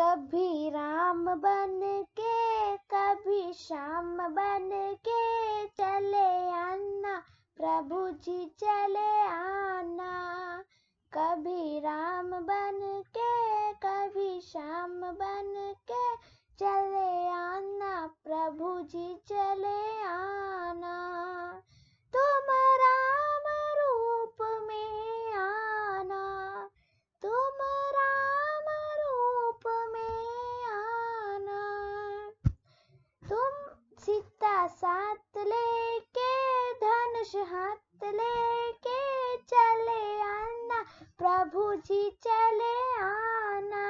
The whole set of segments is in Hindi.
कभी राम बन के कभी श्याम बन के चले आना प्रभु जी चले आना कभी राम बन के कभी श्याम बन के चले आना प्रभु जी चले आना झंडा साथ लेके धनुष हाथ लेके चले आना प्रभु जी चले आना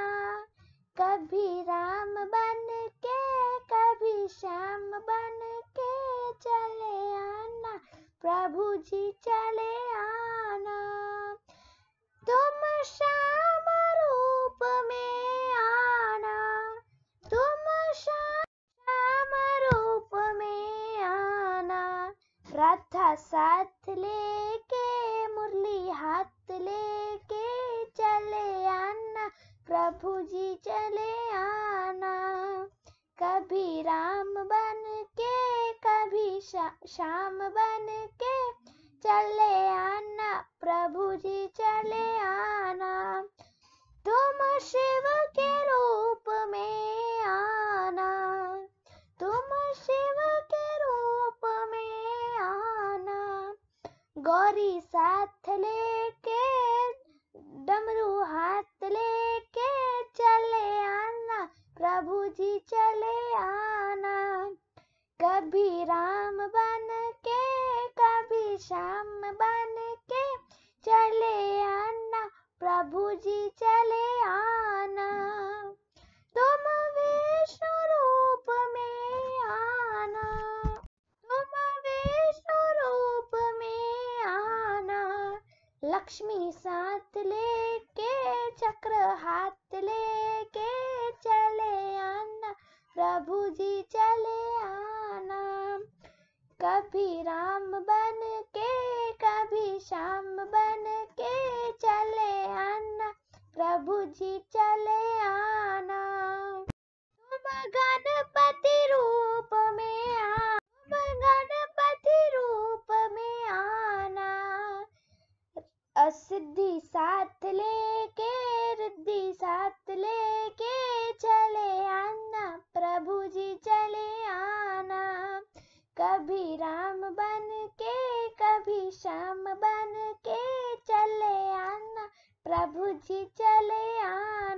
कभी राम बन के कभी श्याम बन के चले आना प्रभु जी चले राधा साथ लेके मुरली हाथ लेके चले आना प्रभु जी चले आना कभी राम बन के कभी शा, शाम बन के चले आना प्रभु जी चले आना तुम शिव के गौरी साथ लेके डमरू हाथ लेके चले आना प्रभु जी चले आना कभी राम बन के कभी श्याम बन के चले आना प्रभु जी चले लक्ष्मी साथ लेके चक्र हाथ लेके चले आना प्रभु जी चले आना कभी राम बन के कभी श्याम बन के चले आना प्रभु जी चले साथ लेके चले आना प्रभु जी चले आना कभी राम बन के कभी श्याम बन के चले आना प्रभु जी चले आना